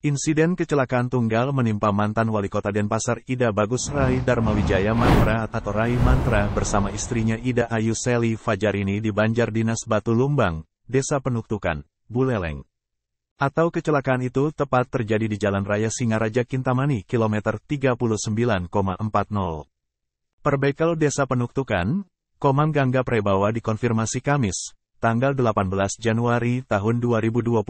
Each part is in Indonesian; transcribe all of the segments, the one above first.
Insiden kecelakaan tunggal menimpa mantan wali kota Denpasar Ida Bagus Rai Darmawijaya Mantra atau Rai Mantra bersama istrinya Ida Ayu Seli Fajarini di Banjar Dinas Batu Lumbang, Desa Penuktukan, Buleleng. Atau kecelakaan itu tepat terjadi di Jalan Raya Singaraja Kintamani, kilometer 39,40. Perbekel Desa Penuktukan, Komang Gangga Prebawa dikonfirmasi Kamis, tanggal 18 Januari tahun 2024,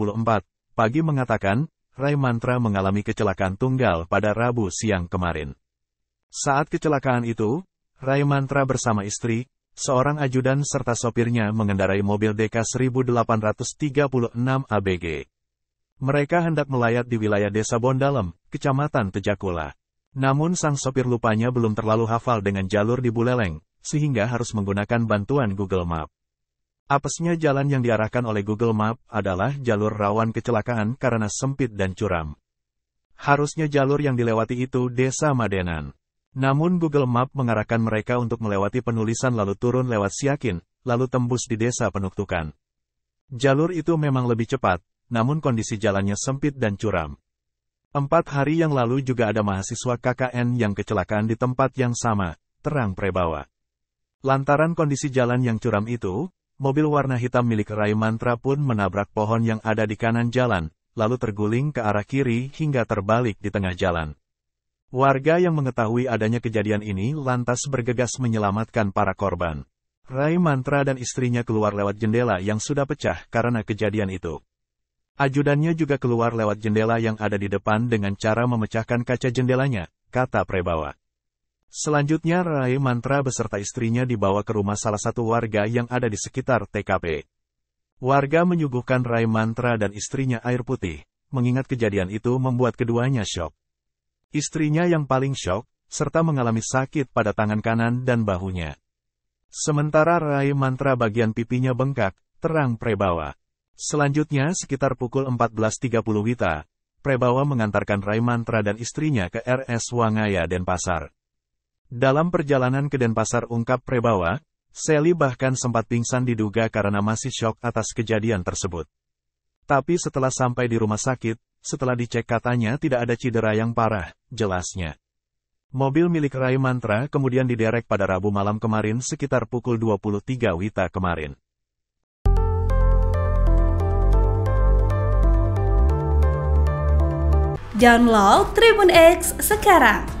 pagi mengatakan, Ray Mantra mengalami kecelakaan tunggal pada Rabu siang kemarin. Saat kecelakaan itu, Ray Mantra bersama istri, seorang ajudan serta sopirnya mengendarai mobil DK 1836 ABG. Mereka hendak melayat di wilayah Desa Bondalem, Kecamatan Tejakula. Namun sang sopir lupanya belum terlalu hafal dengan jalur di Buleleng, sehingga harus menggunakan bantuan Google Map. Apesnya jalan yang diarahkan oleh Google Map adalah jalur rawan kecelakaan karena sempit dan curam. Harusnya jalur yang dilewati itu desa Madenan. Namun Google Map mengarahkan mereka untuk melewati penulisan lalu turun lewat Siakin, lalu tembus di desa penuktukan. Jalur itu memang lebih cepat, namun kondisi jalannya sempit dan curam. Empat hari yang lalu juga ada mahasiswa KKN yang kecelakaan di tempat yang sama, terang Prebawa. Lantaran kondisi jalan yang curam itu, Mobil warna hitam milik Rai Mantra pun menabrak pohon yang ada di kanan jalan, lalu terguling ke arah kiri hingga terbalik di tengah jalan. Warga yang mengetahui adanya kejadian ini lantas bergegas menyelamatkan para korban. Rai Mantra dan istrinya keluar lewat jendela yang sudah pecah karena kejadian itu. Ajudannya juga keluar lewat jendela yang ada di depan dengan cara memecahkan kaca jendelanya, kata Prebawa. Selanjutnya Rai Mantra beserta istrinya dibawa ke rumah salah satu warga yang ada di sekitar TKP. Warga menyuguhkan Rai Mantra dan istrinya air putih, mengingat kejadian itu membuat keduanya shock. Istrinya yang paling shock, serta mengalami sakit pada tangan kanan dan bahunya. Sementara Rai Mantra bagian pipinya bengkak, terang Prebawa. Selanjutnya sekitar pukul 14.30 Wita, Prebawa mengantarkan Rai Mantra dan istrinya ke RS Wangaya Denpasar. Dalam perjalanan ke Denpasar ungkap Prebawa, Sally bahkan sempat pingsan diduga karena masih shock atas kejadian tersebut. Tapi setelah sampai di rumah sakit, setelah dicek katanya tidak ada cedera yang parah, jelasnya. Mobil milik Rai Mantra kemudian diderek pada Rabu malam kemarin sekitar pukul 23 Wita kemarin. Download Tribun X sekarang